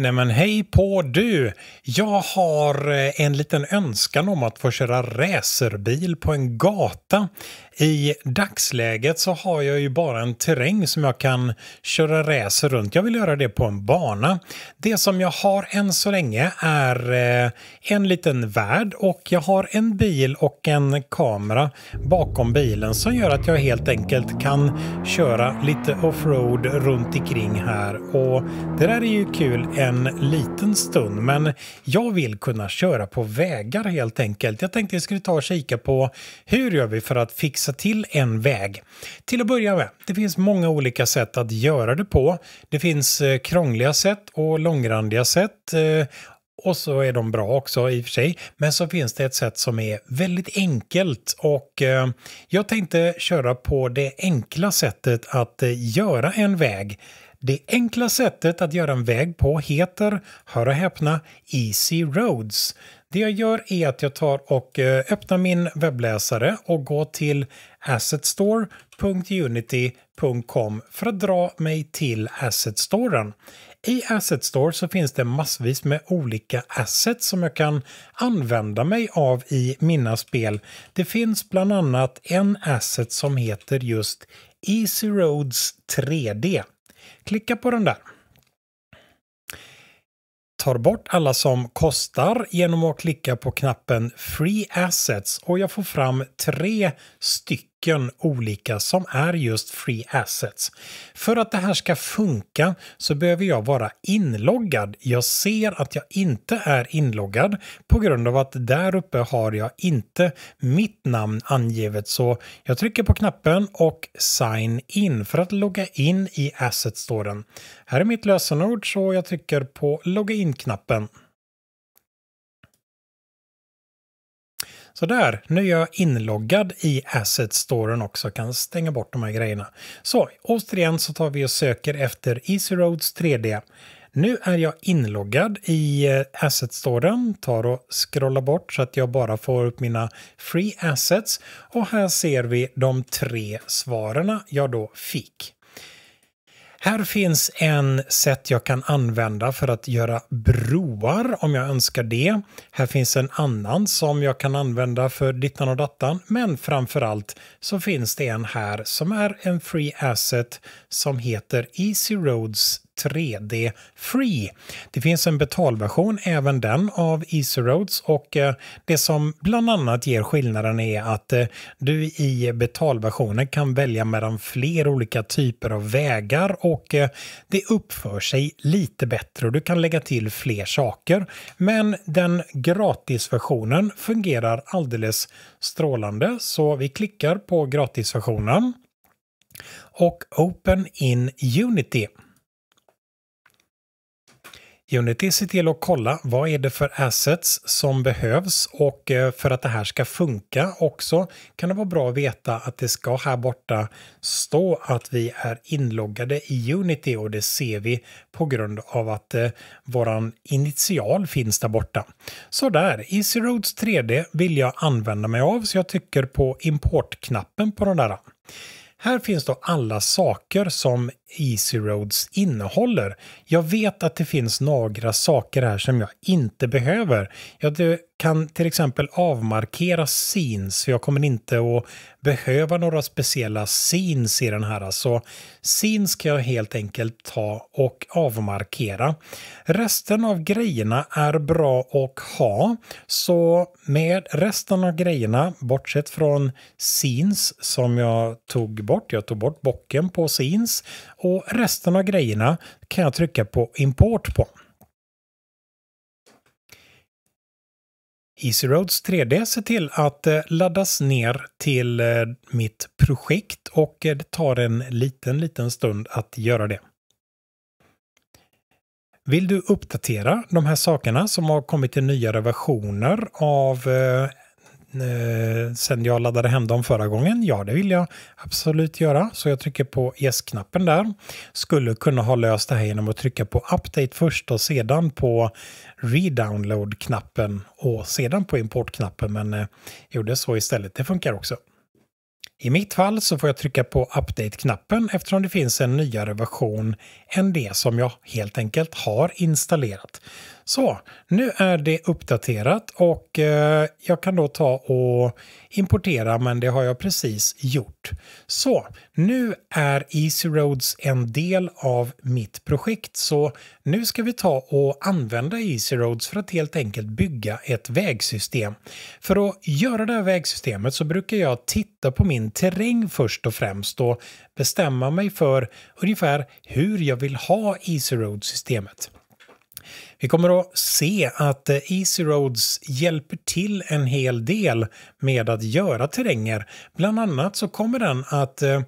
Nej men hej på du! Jag har eh, en liten önskan om att få köra racerbil på en gata. I dagsläget så har jag ju bara en terräng som jag kan köra racer runt. Jag vill göra det på en bana. Det som jag har än så länge är eh, en liten värld och jag har en bil och en kamera bakom bilen som gör att jag helt enkelt kan köra lite offroad runt omkring här och det där är ju kul eh, en liten stund. Men jag vill kunna köra på vägar helt enkelt. Jag tänkte jag skulle ta och kika på hur gör vi för att fixa till en väg. Till att börja med, det finns många olika sätt att göra det på. Det finns eh, krångliga sätt och långrandiga sätt. Eh, och så är de bra också i och för sig. Men så finns det ett sätt som är väldigt enkelt och eh, jag tänkte köra på det enkla sättet att göra en väg det enkla sättet att göra en väg på heter, hör och häpna, Easy Roads. Det jag gör är att jag tar och eh, öppnar min webbläsare och går till assetstore.unity.com för att dra mig till assetstoren. I Asset Store så finns det massvis med olika assets som jag kan använda mig av i mina spel. Det finns bland annat en asset som heter just Easy Roads 3D. Klicka på den där. Tar bort alla som kostar genom att klicka på knappen Free Assets och jag får fram tre stycken stycken olika som är just free assets. För att det här ska funka så behöver jag vara inloggad. Jag ser att jag inte är inloggad på grund av att där uppe har jag inte mitt namn angivet. Så jag trycker på knappen och sign in för att logga in i asset-storen. Här är mitt lösenord så jag trycker på logga in-knappen. Sådär, nu är jag inloggad i asset storen också, och kan stänga bort de här grejerna. Så återigen så tar vi och söker efter Easy Roads 3D. Nu är jag inloggad i eh, asset storen, tar och scrollar bort så att jag bara får upp mina free assets och här ser vi de tre svaren jag då fick. Här finns en sätt jag kan använda för att göra broar om jag önskar det. Här finns en annan som jag kan använda för dittan och dattan. Men framförallt så finns det en här som är en free asset som heter Easy Roads 3D Free. Det finns en betalversion även den av Easy Roads och eh, det som bland annat ger skillnaden är att eh, du i betalversionen kan välja mellan fler olika typer av vägar och eh, det uppför sig lite bättre och du kan lägga till fler saker. Men den gratisversionen fungerar alldeles strålande så vi klickar på gratisversionen och Open in Unity. Unity ser till att kolla vad är det för assets som behövs och eh, för att det här ska funka också kan det vara bra att veta att det ska här borta stå att vi är inloggade i Unity och det ser vi på grund av att eh, våran initial finns där borta. Så där, Easy Roads 3D vill jag använda mig av så jag tycker på importknappen på den där. Här finns då alla saker som Easy Roads innehåller. Jag vet att det finns några saker här som jag inte behöver. Jag kan till exempel avmarkera scenes, för jag kommer inte att behöva några speciella scenes i den här. Så scenes kan jag helt enkelt ta och avmarkera. Resten av grejerna är bra att ha, så med resten av grejerna, bortsett från scenes som jag tog bort, jag tog bort bocken på scenes och resten av grejerna kan jag trycka på import på. Easyroads 3D ser till att eh, laddas ner till eh, mitt projekt och eh, det tar en liten, liten stund att göra det. Vill du uppdatera de här sakerna som har kommit till nyare versioner av Eh, sen jag laddade hem dem förra gången? Ja, det vill jag absolut göra. Så jag trycker på yes-knappen där. Skulle kunna ha löst det här genom att trycka på update först och sedan på redownload-knappen och sedan på import-knappen. Men jag eh, gjorde så istället. Det funkar också. I mitt fall så får jag trycka på Update-knappen eftersom det finns en nyare version än det som jag helt enkelt har installerat. Så, nu är det uppdaterat och eh, jag kan då ta och importera, men det har jag precis gjort. Så, nu är Easy Roads en del av mitt projekt, så nu ska vi ta och använda Easy Roads för att helt enkelt bygga ett vägsystem. För att göra det här vägsystemet så brukar jag titta på min terräng först och främst och bestämma mig för ungefär hur jag vill ha Easy Road-systemet. Vi kommer att se att eh, Easy Roads hjälper till en hel del med att göra terränger. Bland annat så kommer den att eh,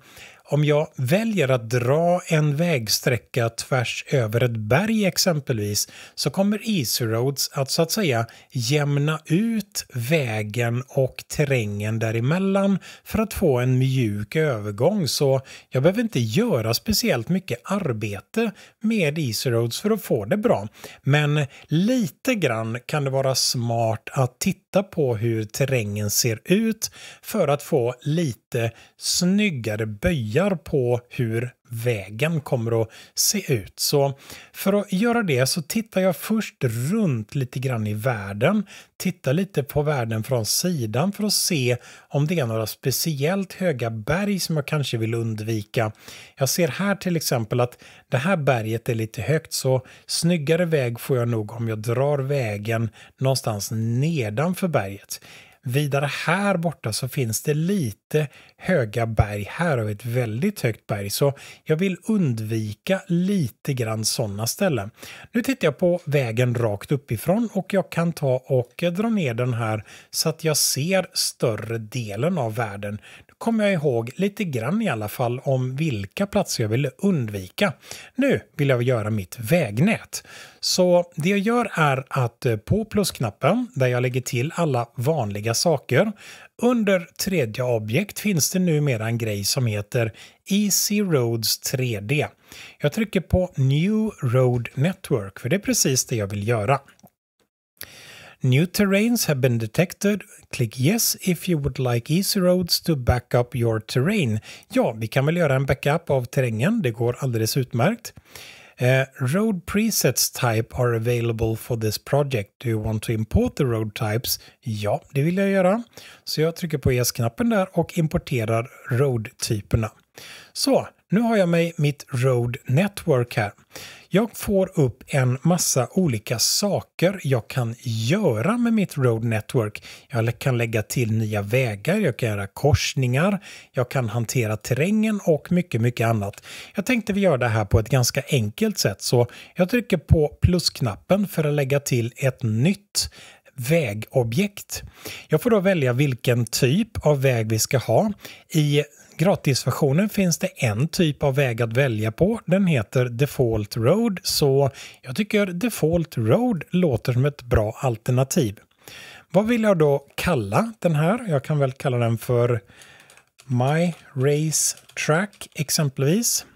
om jag väljer att dra en vägsträcka tvärs över ett berg exempelvis så kommer Easy Roads att så att säga jämna ut vägen och terrängen däremellan för att få en mjuk övergång. Så jag behöver inte göra speciellt mycket arbete med Easy Roads för att få det bra. Men lite grann kan det vara smart att titta på hur terrängen ser ut för att få lite lite snyggare böjar på hur vägen kommer att se ut. Så för att göra det så tittar jag först runt lite grann i världen. Tittar lite på världen från sidan för att se om det är några speciellt höga berg som jag kanske vill undvika. Jag ser här till exempel att det här berget är lite högt så snyggare väg får jag nog om jag drar vägen någonstans nedanför berget. Vidare här borta så finns det lite höga berg. Här har vi ett väldigt högt berg så jag vill undvika lite grann sådana ställen. Nu tittar jag på vägen rakt uppifrån och jag kan ta och dra ner den här så att jag ser större delen av världen kommer jag ihåg lite grann i alla fall om vilka platser jag ville undvika. Nu vill jag göra mitt vägnät. Så det jag gör är att eh, på plusknappen, där jag lägger till alla vanliga saker, under tredje objekt finns det numera en grej som heter Easy Roads 3D. Jag trycker på New Road Network, för det är precis det jag vill göra. New terrains have been detected. Click yes if you would like easy roads to back up your terrain. Ja, vi kan väl göra en backup av terrängen. Det går alldeles utmärkt. Uh, road presets type are available for this project. Do you want to import the road types? Ja, det vill jag göra. Så jag trycker på yes-knappen där och importerar road-typerna. Så, nu har jag mig mitt Road Network här. Jag får upp en massa olika saker jag kan göra med mitt Road Network. Jag kan lägga till nya vägar, jag kan göra korsningar, jag kan hantera terrängen och mycket, mycket annat. Jag tänkte vi gör det här på ett ganska enkelt sätt så jag trycker på plusknappen för att lägga till ett nytt vägobjekt. Jag får då välja vilken typ av väg vi ska ha. I gratisversionen finns det en typ av väg att välja på. Den heter Default Road, så jag tycker Default Road låter som ett bra alternativ. Vad vill jag då kalla den här? Jag kan väl kalla den för My Race Track exempelvis.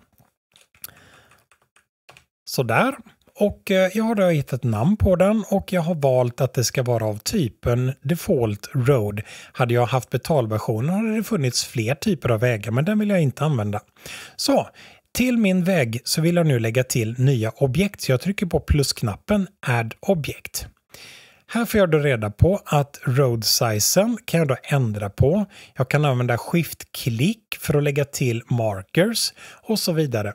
Sådär. Och eh, jag har då hittat namn på den och jag har valt att det ska vara av typen Default Road. Hade jag haft betalversionen hade det funnits fler typer av vägar men den vill jag inte använda. Så till min väg så vill jag nu lägga till nya objekt så jag trycker på plusknappen Add objekt. Här får jag då reda på att road sizen kan jag då ändra på. Jag kan använda shift-klick för att lägga till markers och så vidare.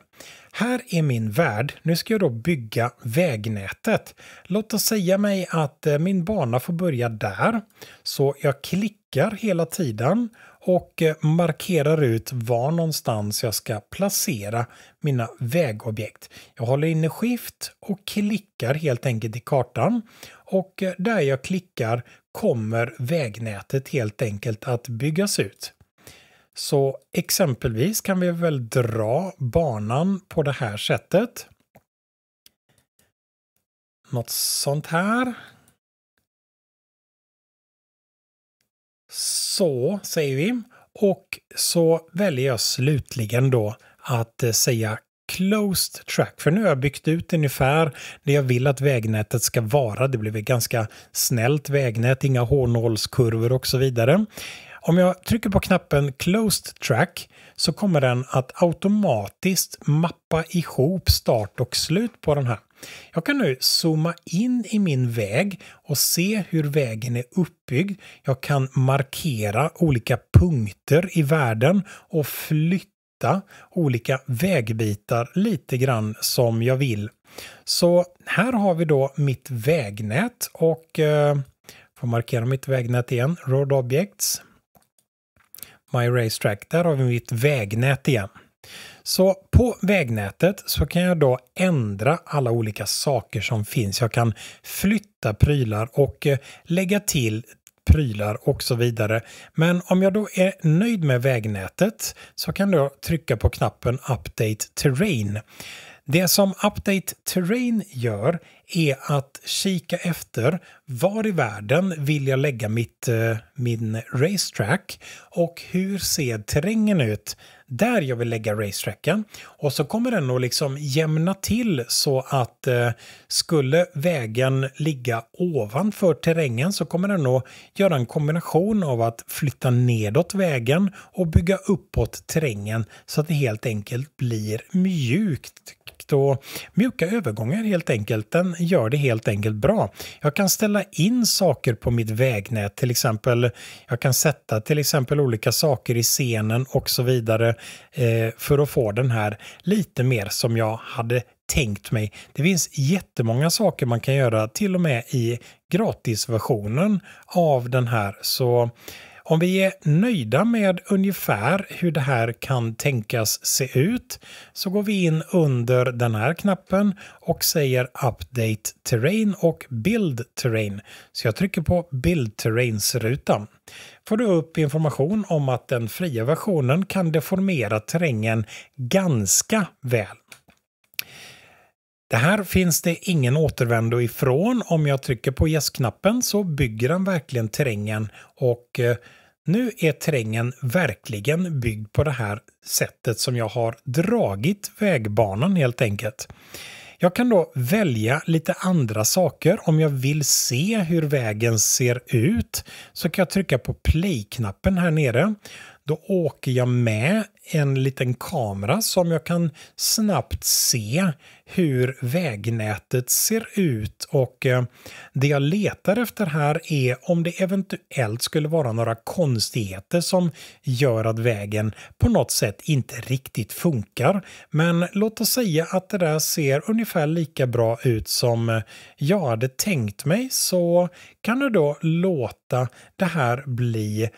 Här är min värld. Nu ska jag då bygga vägnätet. Låt oss säga mig att eh, min bana får börja där. Så jag klickar hela tiden och eh, markerar ut var någonstans jag ska placera mina vägobjekt. Jag håller inne skift och klickar helt enkelt i kartan och eh, där jag klickar kommer vägnätet helt enkelt att byggas ut. Så exempelvis kan vi väl dra banan på det här sättet. Något sånt här. Så säger vi. Och så väljer jag slutligen då att eh, säga closed track. För nu har jag byggt ut ungefär det jag vill att vägnätet ska vara. Det blev ett ganska snällt vägnät, inga hårnålskurvor och så vidare. Om jag trycker på knappen Closed Track så kommer den att automatiskt mappa ihop start och slut på den här. Jag kan nu zooma in i min väg och se hur vägen är uppbyggd. Jag kan markera olika punkter i världen och flytta olika vägbitar lite grann som jag vill. Så här har vi då mitt vägnät och eh, får markera mitt vägnät igen, Road Objects. My Racetrack, där har vi mitt vägnät igen. Så på vägnätet så kan jag då ändra alla olika saker som finns. Jag kan flytta prylar och eh, lägga till prylar och så vidare. Men om jag då är nöjd med vägnätet så kan jag trycka på knappen Update Terrain. Det som Update Terrain gör är att kika efter var i världen vill jag lägga mitt, eh, min racetrack och hur ser terrängen ut där jag vill lägga racetracken. Och så kommer den att liksom jämna till så att eh, skulle vägen ligga ovanför terrängen så kommer den att göra en kombination av att flytta nedåt vägen och bygga uppåt terrängen så att det helt enkelt blir mjukt effekt och mjuka övergångar helt enkelt. Den gör det helt enkelt bra. Jag kan ställa in saker på mitt vägnät, till exempel. Jag kan sätta till exempel olika saker i scenen och så vidare eh, för att få den här lite mer som jag hade tänkt mig. Det finns jättemånga saker man kan göra till och med i gratisversionen av den här. Så om vi är nöjda med ungefär hur det här kan tänkas se ut så går vi in under den här knappen och säger Update Terrain och Build Terrain. Så jag trycker på Build Terrains-rutan. Får du upp information om att den fria versionen kan deformera terrängen ganska väl. Det här finns det ingen återvändo ifrån. Om jag trycker på yes så bygger den verkligen terrängen och eh, nu är terrängen verkligen byggd på det här sättet som jag har dragit vägbanan helt enkelt. Jag kan då välja lite andra saker. Om jag vill se hur vägen ser ut så kan jag trycka på play-knappen här nere. Då åker jag med en liten kamera som jag kan snabbt se hur vägnätet ser ut och eh, det jag letar efter här är om det eventuellt skulle vara några konstigheter som gör att vägen på något sätt inte riktigt funkar. Men låt oss säga att det där ser ungefär lika bra ut som eh, jag hade tänkt mig så kan du då låta det här bli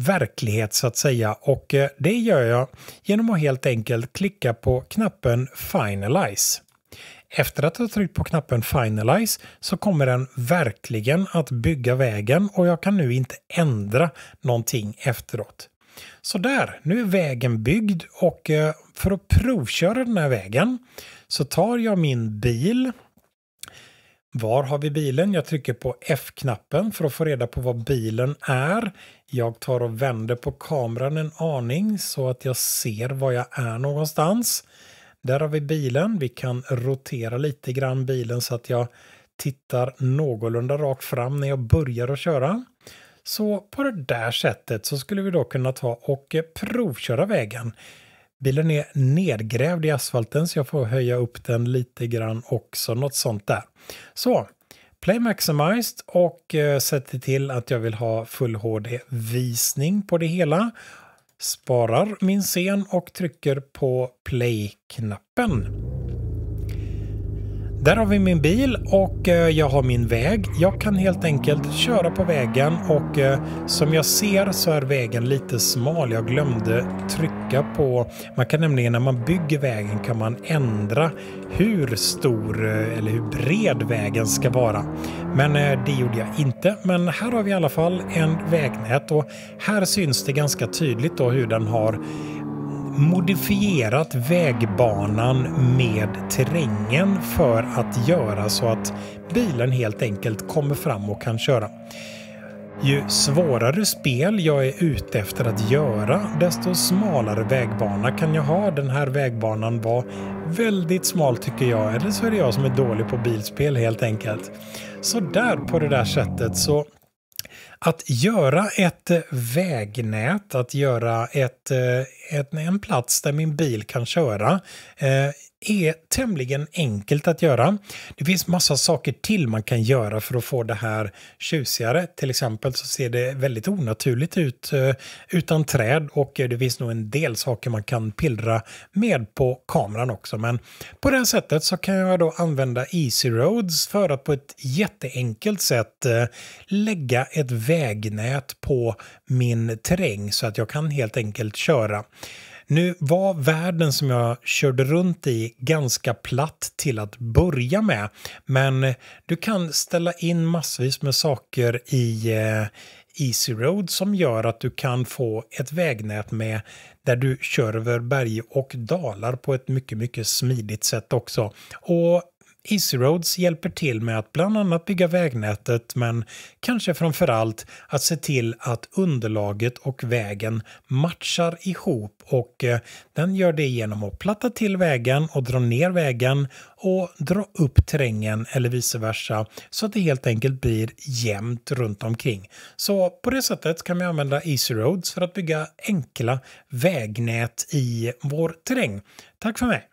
verklighet så att säga och eh, det gör jag genom att helt enkelt klicka på knappen Finalize. Efter att ha tryckt på knappen Finalize så kommer den verkligen att bygga vägen och jag kan nu inte ändra någonting efteråt. Så där, nu är vägen byggd och eh, för att provköra den här vägen så tar jag min bil var har vi bilen? Jag trycker på F-knappen för att få reda på vad bilen är. Jag tar och vänder på kameran en aning så att jag ser var jag är någonstans. Där har vi bilen. Vi kan rotera lite grann bilen så att jag tittar någorlunda rakt fram när jag börjar att köra. Så på det där sättet så skulle vi då kunna ta och provköra vägen. Bilen är nedgrävd i asfalten så jag får höja upp den lite grann också, något sånt där. Så, Play Maximized och eh, sätter till att jag vill ha full HD-visning på det hela. Sparar min scen och trycker på play-knappen. Där har vi min bil och eh, jag har min väg. Jag kan helt enkelt köra på vägen och eh, som jag ser så är vägen lite smal. Jag glömde trycka på, man kan nämligen när man bygger vägen kan man ändra hur stor eh, eller hur bred vägen ska vara. Men det gjorde jag inte. Men här har vi i alla fall en vägnät och här syns det ganska tydligt då hur den har modifierat vägbanan med terrängen för att göra så att bilen helt enkelt kommer fram och kan köra. Ju svårare spel jag är ute efter att göra, desto smalare vägbana kan jag ha. Den här vägbanan var väldigt smal tycker jag, eller så är det jag som är dålig på bilspel helt enkelt. Så där på det där sättet så att göra ett eh, vägnät, att göra ett, eh, ett en plats där min bil kan köra, eh, är tämligen enkelt att göra. Det finns massa saker till man kan göra för att få det här tjusigare. Till exempel så ser det väldigt onaturligt ut eh, utan träd och det finns nog en del saker man kan pillra med på kameran också. Men på det här sättet så kan jag då använda Easy Roads för att på ett jätteenkelt sätt eh, lägga ett vägnät på min terräng så att jag kan helt enkelt köra. Nu var världen som jag körde runt i ganska platt till att börja med, men du kan ställa in massvis med saker i eh, Easy Road som gör att du kan få ett vägnät med där du kör över berg och dalar på ett mycket, mycket smidigt sätt också. Och Easy Roads hjälper till med att bland annat bygga vägnätet men kanske framförallt att se till att underlaget och vägen matchar ihop och eh, den gör det genom att platta till vägen och dra ner vägen och dra upp terrängen eller vice versa så att det helt enkelt blir jämnt runt omkring. Så på det sättet kan vi använda Easy Roads för att bygga enkla vägnät i vår terräng. Tack för mig!